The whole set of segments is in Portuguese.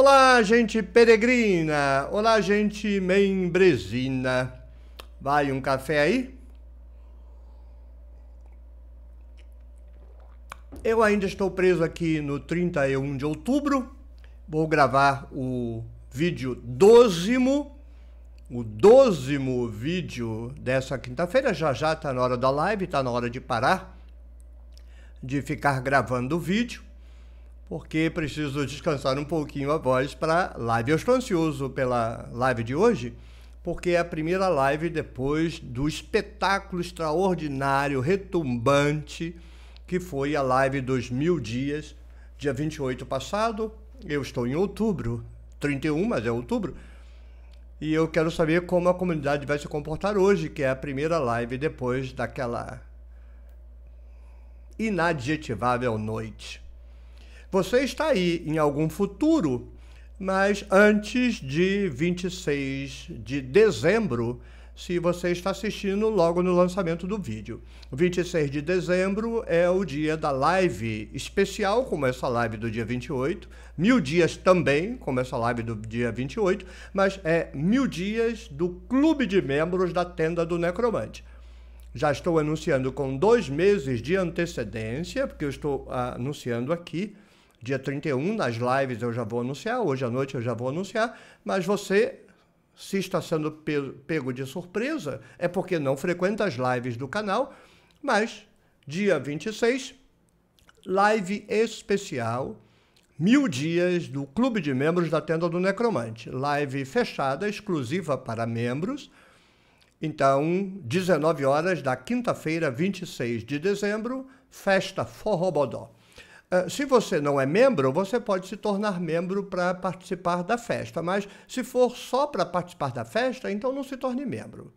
Olá, gente peregrina! Olá, gente membresina! Vai um café aí? Eu ainda estou preso aqui no 31 de outubro. Vou gravar o vídeo dozimo, o dozimo vídeo dessa quinta-feira. Já já está na hora da live, está na hora de parar de ficar gravando o vídeo porque preciso descansar um pouquinho a voz para live. Eu estou ansioso pela live de hoje, porque é a primeira live depois do espetáculo extraordinário, retumbante, que foi a live dos mil dias, dia 28 passado. Eu estou em outubro, 31, mas é outubro. E eu quero saber como a comunidade vai se comportar hoje, que é a primeira live depois daquela inadjetivável noite. Você está aí em algum futuro, mas antes de 26 de dezembro, se você está assistindo logo no lançamento do vídeo. 26 de dezembro é o dia da live especial, como essa live do dia 28. Mil dias também, como essa live do dia 28, mas é mil dias do clube de membros da tenda do Necromante. Já estou anunciando com dois meses de antecedência, porque eu estou anunciando aqui dia 31, nas lives eu já vou anunciar, hoje à noite eu já vou anunciar, mas você, se está sendo pego de surpresa, é porque não frequenta as lives do canal, mas dia 26, live especial, mil dias do Clube de Membros da Tenda do Necromante. Live fechada, exclusiva para membros. Então, 19 horas da quinta-feira, 26 de dezembro, festa Forrobodó. Ah, se você não é membro, você pode se tornar membro para participar da festa, mas se for só para participar da festa, então não se torne membro.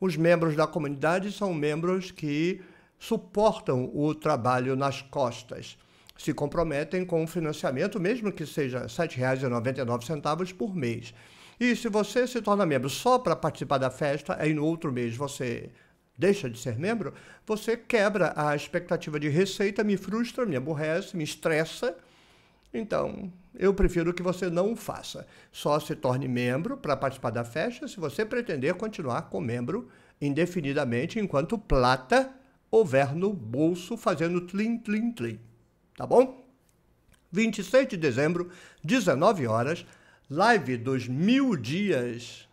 Os membros da comunidade são membros que suportam o trabalho nas costas se comprometem com o financiamento, mesmo que seja R$ 7,99 por mês. E se você se torna membro só para participar da festa, aí no outro mês você deixa de ser membro, você quebra a expectativa de receita, me frustra, me aborrece, me estressa. Então, eu prefiro que você não o faça. Só se torne membro para participar da festa se você pretender continuar como membro indefinidamente enquanto plata houver no bolso fazendo tlim, tlim, tlim. Tá bom? 26 de dezembro, 19 horas, live dos mil dias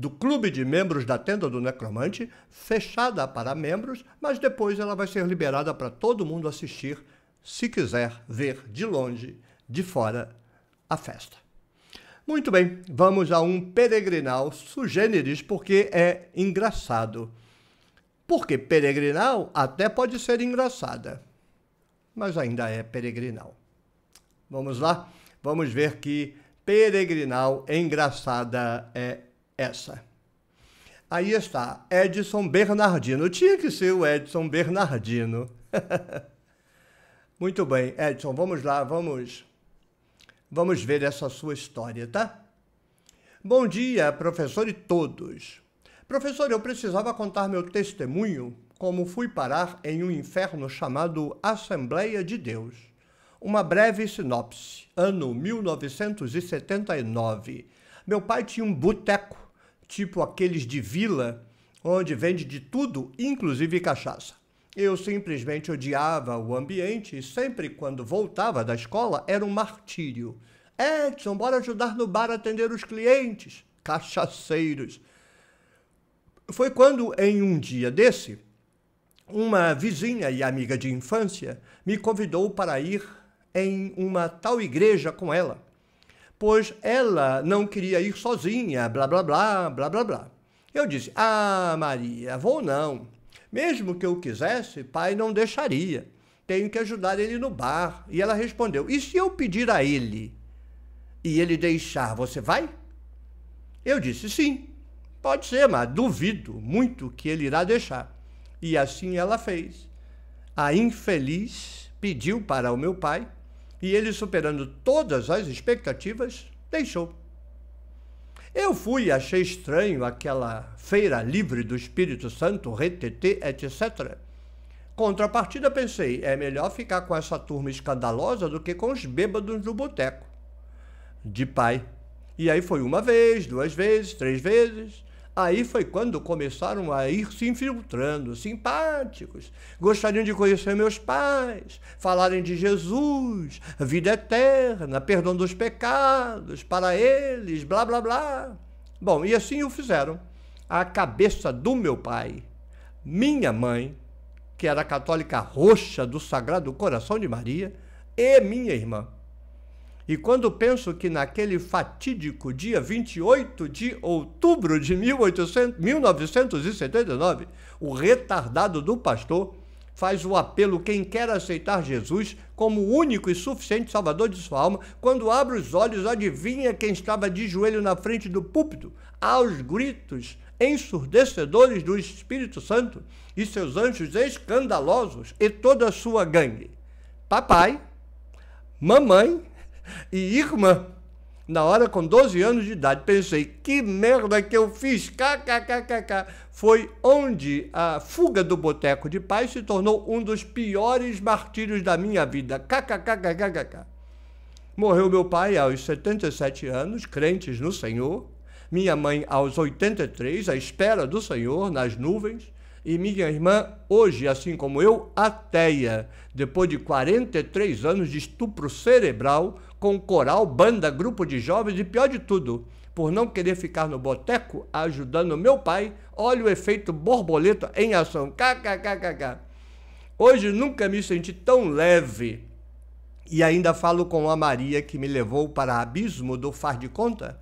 do clube de membros da Tenda do Necromante, fechada para membros, mas depois ela vai ser liberada para todo mundo assistir, se quiser ver de longe, de fora, a festa. Muito bem, vamos a um peregrinal sugêneris, porque é engraçado. Porque peregrinal até pode ser engraçada, mas ainda é peregrinal. Vamos lá? Vamos ver que peregrinal engraçada é essa. Aí está, Edson Bernardino. Tinha que ser o Edson Bernardino. Muito bem, Edson, vamos lá, vamos vamos ver essa sua história, tá? Bom dia, professor e todos. Professor, eu precisava contar meu testemunho como fui parar em um inferno chamado Assembleia de Deus. Uma breve sinopse. Ano 1979. Meu pai tinha um boteco tipo aqueles de vila, onde vende de tudo, inclusive cachaça. Eu simplesmente odiava o ambiente e sempre quando voltava da escola era um martírio. Edson, bora ajudar no bar a atender os clientes, cachaceiros. Foi quando, em um dia desse, uma vizinha e amiga de infância me convidou para ir em uma tal igreja com ela pois ela não queria ir sozinha, blá blá blá, blá blá blá. Eu disse: Ah, Maria, vou não. Mesmo que eu quisesse, pai não deixaria. Tenho que ajudar ele no bar. E ela respondeu: E se eu pedir a ele e ele deixar, você vai? Eu disse: Sim, pode ser, mas duvido muito que ele irá deixar. E assim ela fez. A infeliz pediu para o meu pai e ele, superando todas as expectativas, deixou. Eu fui e achei estranho aquela feira livre do Espírito Santo, retetê, etc. Contrapartida, pensei, é melhor ficar com essa turma escandalosa do que com os bêbados do boteco. De pai. E aí foi uma vez, duas vezes, três vezes. Aí foi quando começaram a ir se infiltrando, simpáticos, gostariam de conhecer meus pais, falarem de Jesus, vida eterna, perdão dos pecados para eles, blá blá blá. Bom, e assim o fizeram. A cabeça do meu pai, minha mãe, que era católica roxa do Sagrado Coração de Maria, e minha irmã. E quando penso que naquele fatídico dia 28 de outubro de 1800, 1979, o retardado do pastor faz o apelo quem quer aceitar Jesus como o único e suficiente salvador de sua alma, quando abre os olhos, adivinha quem estava de joelho na frente do púlpito, aos gritos ensurdecedores do Espírito Santo e seus anjos escandalosos e toda a sua gangue. Papai, mamãe e irmã. Na hora, com 12 anos de idade, pensei, que merda que eu fiz, kkkkk Foi onde a fuga do boteco de pai se tornou um dos piores martírios da minha vida, kkkkk. Morreu meu pai aos 77 anos, crentes no Senhor, minha mãe aos 83, à espera do Senhor, nas nuvens, e minha irmã, hoje, assim como eu, ateia, depois de 43 anos de estupro cerebral, com coral, banda, grupo de jovens e pior de tudo, por não querer ficar no boteco ajudando meu pai, olha o efeito borboleta em ação. KKKKK. Hoje nunca me senti tão leve. E ainda falo com a Maria que me levou para abismo do far de conta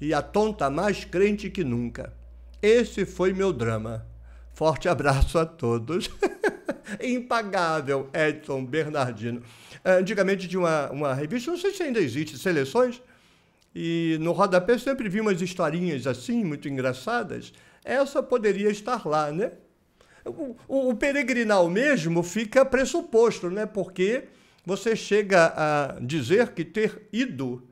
e a tonta mais crente que nunca. Esse foi meu drama. Forte abraço a todos. impagável Edson Bernardino. É, antigamente tinha uma, uma revista, não sei se ainda existe, Seleções, e no rodapé sempre vi umas historinhas assim, muito engraçadas. Essa poderia estar lá, né? O, o, o peregrinal mesmo fica pressuposto, né? Porque você chega a dizer que ter ido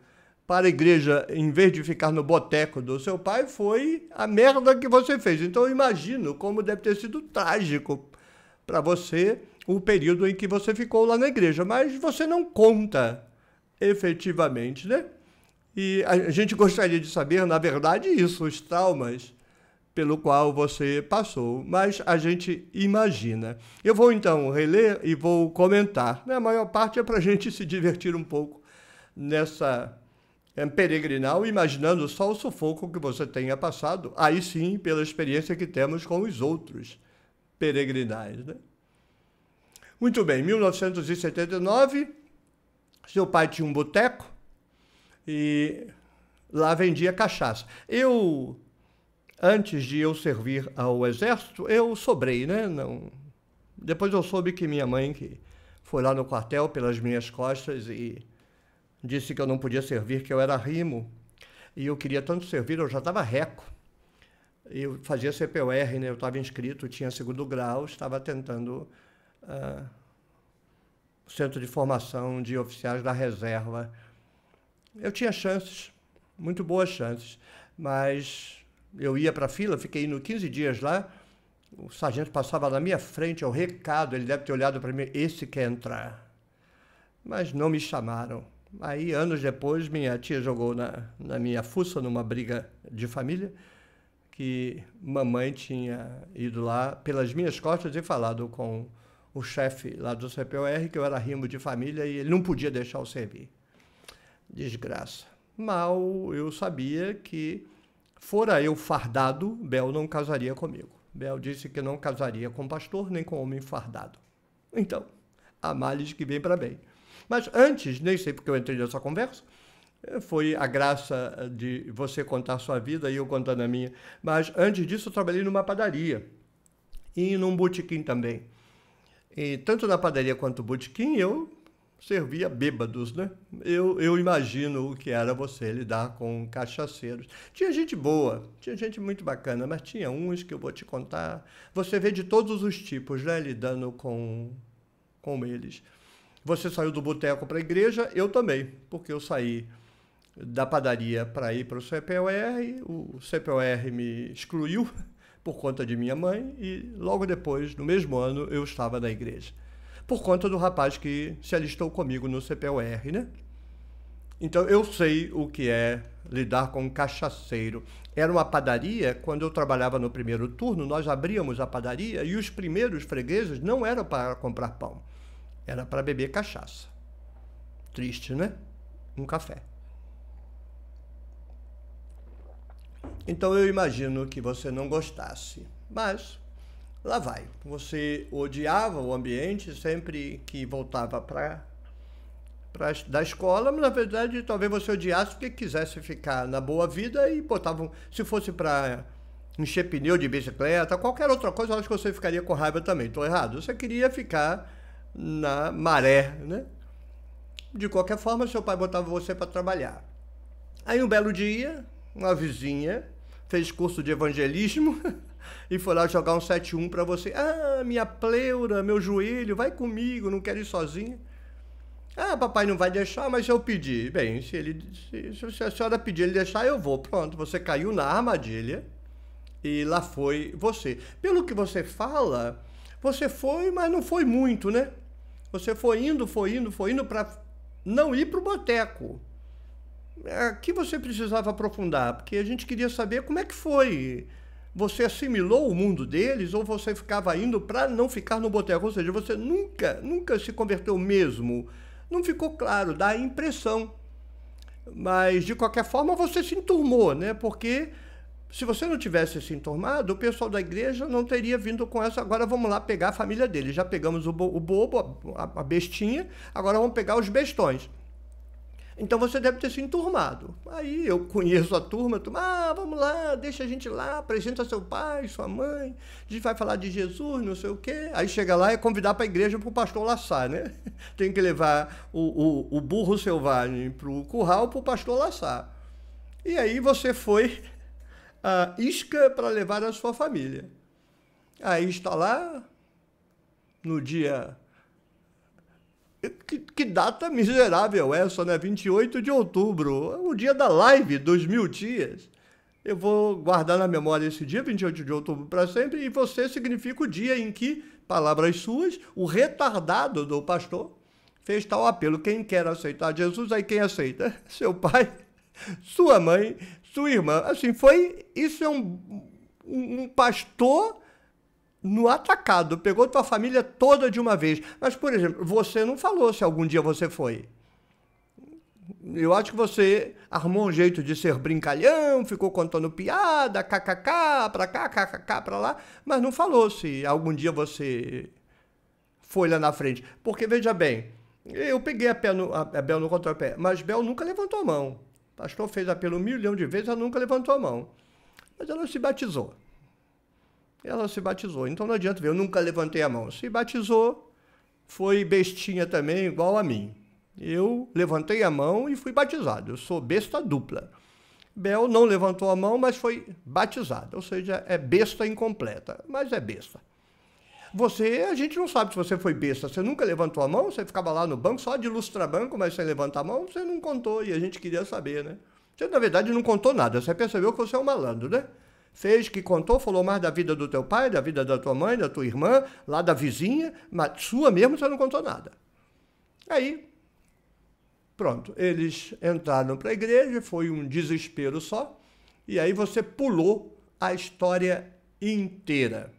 para a igreja, em vez de ficar no boteco do seu pai, foi a merda que você fez. Então eu imagino como deve ter sido trágico para você o período em que você ficou lá na igreja, mas você não conta efetivamente, né? E a gente gostaria de saber, na verdade, isso, os traumas pelo qual você passou, mas a gente imagina. Eu vou então reler e vou comentar. Né? A maior parte é para a gente se divertir um pouco nessa eh, peregrinal, imaginando só o sufoco que você tenha passado, aí sim, pela experiência que temos com os outros peregrinais. Né? Muito bem, 1979, seu pai tinha um boteco e lá vendia cachaça. Eu, antes de eu servir ao exército, eu sobrei, né? Não... Depois eu soube que minha mãe que foi lá no quartel pelas minhas costas e disse que eu não podia servir, que eu era rimo. E eu queria tanto servir, eu já estava reco eu fazia CPUR, né? Eu estava inscrito, tinha segundo grau, estava tentando uh, centro de formação de oficiais da reserva. Eu tinha chances, muito boas chances, mas eu ia para a fila, fiquei indo 15 dias lá, o sargento passava na minha frente, ao é recado, ele deve ter olhado para mim, esse quer entrar. Mas não me chamaram. Aí, anos depois, minha tia jogou na, na minha fuça, numa briga de família, que mamãe tinha ido lá pelas minhas costas e falado com o chefe lá do CPOR que eu era rimo de família e ele não podia deixar eu servir. Desgraça. Mal eu sabia que, fora eu fardado, Bel não casaria comigo. Bel disse que não casaria com pastor nem com homem fardado. Então, há males que vem para bem. Mas antes, nem sei porque eu entrei nessa conversa, é, foi a graça eh, de você contar sua vida e eu contando a minha. Mas antes disso, eu trabalhei numa padaria e num botequim também. E tanto na padaria quanto no botequim, eu servia bêbados, né? Eu, eu imagino o que era você lidar com cachaceiros. Tinha gente boa, tinha gente muito bacana, mas tinha uns que eu vou te contar. Você vê de todos os tipos, né? Lidando com, com eles. Você saiu do boteco para a igreja, eu também, porque eu saí da padaria para ir para o CPOR, o CPOR me excluiu por conta de minha mãe e logo depois, no mesmo ano, eu estava na igreja. Por conta do rapaz que se alistou comigo no CPOR, né? Então eu sei o que é lidar com um cachaceiro. Era uma padaria, quando eu trabalhava no primeiro turno, nós abríamos a padaria e os primeiros fregueses não eram para comprar pão, era para beber cachaça. Triste, né? Um café. Então eu imagino que você não gostasse. Mas lá vai. Você odiava o ambiente sempre que voltava para da escola, mas na verdade talvez você odiasse porque quisesse ficar na boa vida e botavam, se fosse para encher pneu de bicicleta, qualquer outra coisa, eu acho que você ficaria com raiva também. Estou errado. Você queria ficar na maré, né? De qualquer forma, seu pai botava você para trabalhar. Aí um belo dia, uma vizinha, fez curso de evangelismo e foi lá jogar um 7-1 para você. Ah, minha pleura, meu joelho, vai comigo, não quero ir sozinha. Ah, papai não vai deixar, mas eu pedi. Bem, se, ele, se, se a senhora pedir ele deixar, eu vou. Pronto, você caiu na armadilha e lá foi você. Pelo que você fala, você foi, mas não foi muito, né? Você foi indo, foi indo, foi indo para não ir para o boteco aqui é, você precisava aprofundar, porque a gente queria saber como é que foi. Você assimilou o mundo deles ou você ficava indo para não ficar no boteco? Ou seja, você nunca, nunca se converteu mesmo. Não ficou claro, dá a impressão. Mas, de qualquer forma, você se enturmou, né? Porque se você não tivesse se enturmado, o pessoal da igreja não teria vindo com essa. Agora vamos lá pegar a família dele. Já pegamos o, bo o bobo, a, a bestinha, agora vamos pegar os bestões. Então você deve ter se enturmado. Aí eu conheço a turma, a turma, ah, vamos lá, deixa a gente lá, apresenta seu pai, sua mãe, a gente vai falar de Jesus, não sei o quê. Aí chega lá e é convidar para a igreja para o pastor laçar, né? Tem que levar o, o, o burro selvagem para o curral para o pastor laçar. E aí você foi a isca para levar a sua família. Aí está lá, no dia que, que, data miserável é essa, né? 28 de outubro, o dia da live dos mil dias. Eu vou guardar na memória esse dia, 28 de outubro, para sempre, e você significa o dia em que, palavras suas, o retardado do pastor fez tal apelo. Quem quer aceitar Jesus, aí quem aceita? Seu pai, sua mãe, sua irmã. Assim, foi. Isso é um, um pastor no atacado, pegou tua família toda de uma vez. Mas, por exemplo, você não falou se algum dia você foi. Eu acho que você armou um jeito de ser brincalhão, ficou contando piada, kkk pra cá, kkk pra lá, mas não falou se algum dia você foi lá na frente. Porque, veja bem, eu peguei a, pé no, a, Bel no contrapé, mas Bel nunca levantou a mão. O pastor fez apelo um milhão de vezes, ela nunca levantou a mão. Mas ela se batizou ela se batizou. Então não adianta ver, eu nunca levantei a mão. Se batizou, foi bestinha também, igual a mim. Eu levantei a mão e fui batizado. Eu sou besta dupla. Bel não levantou a mão, mas foi batizada, ou seja, é besta incompleta, mas é besta. Você, a gente não sabe se você foi besta, você nunca levantou a mão, você ficava lá no banco só de lustra-banco, mas sem levantar a mão, você não contou e a gente queria saber, né? Você, na verdade, não contou nada, você percebeu que você é um malandro, né? fez, que contou, falou mais da vida do teu pai, da vida da tua mãe, da tua irmã, lá da vizinha, mas sua mesmo você não contou nada. Aí, pronto, eles entraram para a igreja, foi um desespero só, e aí você pulou a história inteira.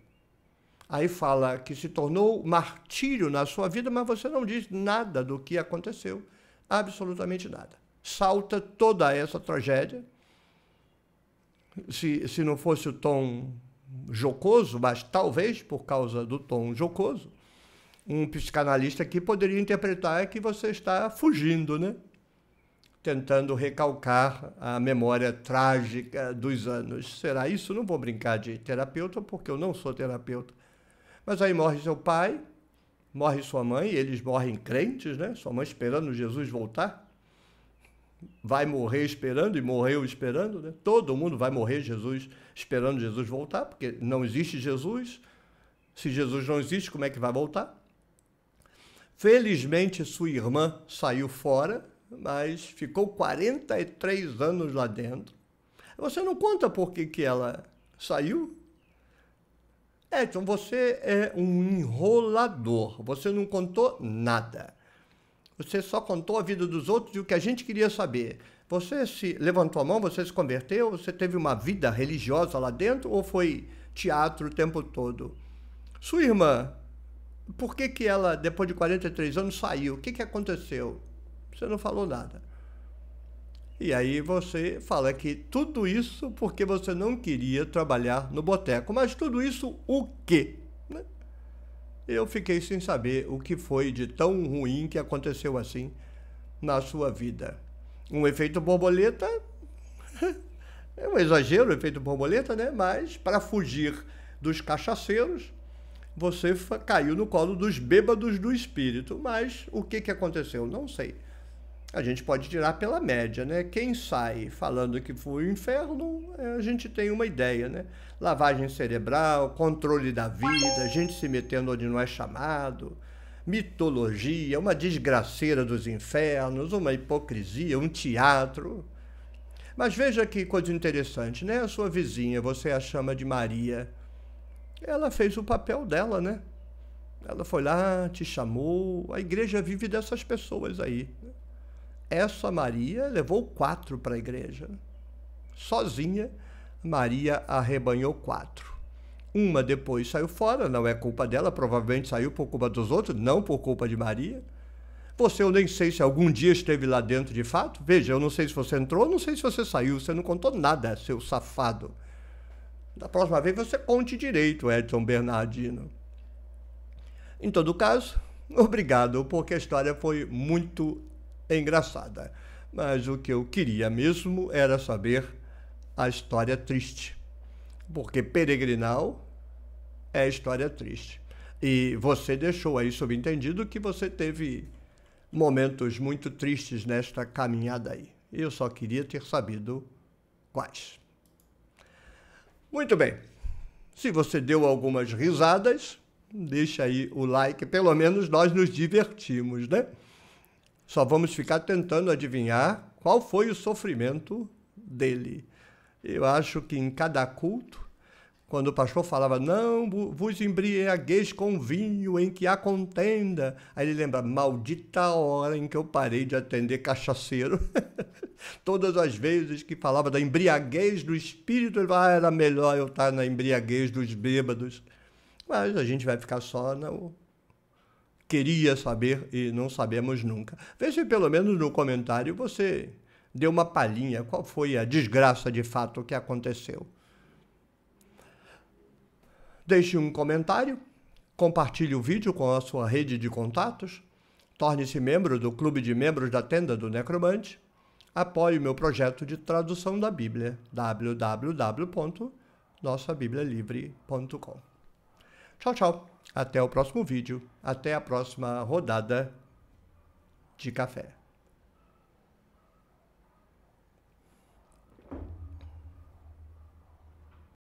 Aí fala que se tornou martírio na sua vida, mas você não diz nada do que aconteceu, absolutamente nada. Salta toda essa tragédia, se, se não fosse o tom jocoso, mas talvez por causa do tom jocoso, um psicanalista aqui poderia interpretar é que você está fugindo, né? Tentando recalcar a memória trágica dos anos. Será isso? Não vou brincar de terapeuta, porque eu não sou terapeuta. Mas aí morre seu pai, morre sua mãe, eles morrem crentes, né? Sua mãe esperando Jesus voltar vai morrer esperando e morreu esperando, né? Todo mundo vai morrer Jesus esperando Jesus voltar, porque não existe Jesus. Se Jesus não existe, como é que vai voltar? Felizmente sua irmã saiu fora, mas ficou 43 anos lá dentro. Você não conta por que, que ela saiu? É, então você é um enrolador. Você não contou nada. Você só contou a vida dos outros e o que a gente queria saber. Você se levantou a mão, você se converteu, você teve uma vida religiosa lá dentro ou foi teatro o tempo todo? Sua irmã, por que, que ela, depois de 43 anos, saiu? O que, que aconteceu? Você não falou nada. E aí você fala que tudo isso porque você não queria trabalhar no boteco. Mas tudo isso o quê? Né? Eu fiquei sem saber o que foi de tão ruim que aconteceu assim na sua vida. Um efeito borboleta é um exagero, o efeito borboleta, né? Mas para fugir dos cachaceiros, você caiu no colo dos bêbados do espírito. Mas o que, que aconteceu? Não sei a gente pode tirar pela média, né? Quem sai falando que foi o inferno, é, a gente tem uma ideia, né? Lavagem cerebral, controle da vida, gente se metendo onde não é chamado, mitologia, uma desgraceira dos infernos, uma hipocrisia, um teatro. Mas veja que coisa interessante, né? A sua vizinha, você a chama de Maria. Ela fez o papel dela, né? Ela foi lá, te chamou. A igreja vive dessas pessoas aí. Né? essa Maria levou quatro para a igreja. Sozinha, Maria arrebanhou quatro. Uma depois saiu fora, não é culpa dela, provavelmente saiu por culpa dos outros, não por culpa de Maria. Você, eu nem sei se algum dia esteve lá dentro de fato. Veja, eu não sei se você entrou, não sei se você saiu, você não contou nada, seu safado. Da próxima vez você conte direito, Edson Bernardino. Em todo caso, obrigado, porque a história foi muito é engraçada. Mas o que eu queria mesmo era saber a história triste. Porque Peregrinal é história triste. E você deixou aí subentendido que você teve momentos muito tristes nesta caminhada aí. Eu só queria ter sabido quais. Muito bem. Se você deu algumas risadas, deixa aí o like, pelo menos nós nos divertimos, né? Só vamos ficar tentando adivinhar qual foi o sofrimento dele. Eu acho que em cada culto, quando o pastor falava, não vos embriagueis com vinho em que há contenda, aí ele lembra, maldita hora em que eu parei de atender cachaceiro. Todas as vezes que falava da embriaguez do espírito, ele falava, ah, era melhor eu estar na embriaguez dos bêbados. Mas a gente vai ficar só no, queria saber e não sabemos nunca. Veja pelo menos no comentário você deu uma palhinha qual foi a desgraça de fato que aconteceu. Deixe um comentário, compartilhe o vídeo com a sua rede de contatos, torne-se membro do clube de membros da Tenda do Necromante, apoie o meu projeto de tradução da Bíblia, www.nossabiblialivre.com. Tchau, tchau. Até o próximo vídeo, até a próxima rodada de café.